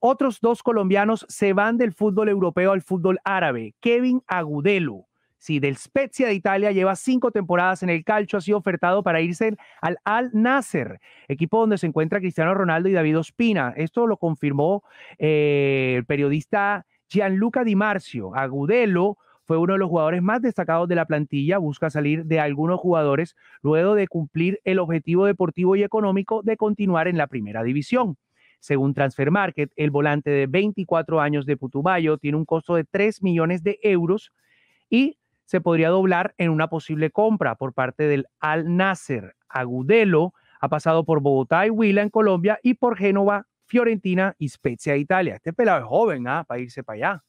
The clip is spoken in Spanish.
otros dos colombianos se van del fútbol europeo al fútbol árabe. Kevin Agudelo, si del Spezia de Italia, lleva cinco temporadas en el calcio, ha sido ofertado para irse al Al Nasser, equipo donde se encuentra Cristiano Ronaldo y David Ospina. Esto lo confirmó eh, el periodista Gianluca Di Marcio. Agudelo fue uno de los jugadores más destacados de la plantilla, busca salir de algunos jugadores luego de cumplir el objetivo deportivo y económico de continuar en la primera división. Según Transfer Market, el volante de 24 años de Putubayo tiene un costo de 3 millones de euros y se podría doblar en una posible compra por parte del Al Nasser. Agudelo ha pasado por Bogotá y Huila en Colombia y por Génova, Fiorentina y Spezia Italia. Este pelado es joven, ¿ah? Para irse para allá.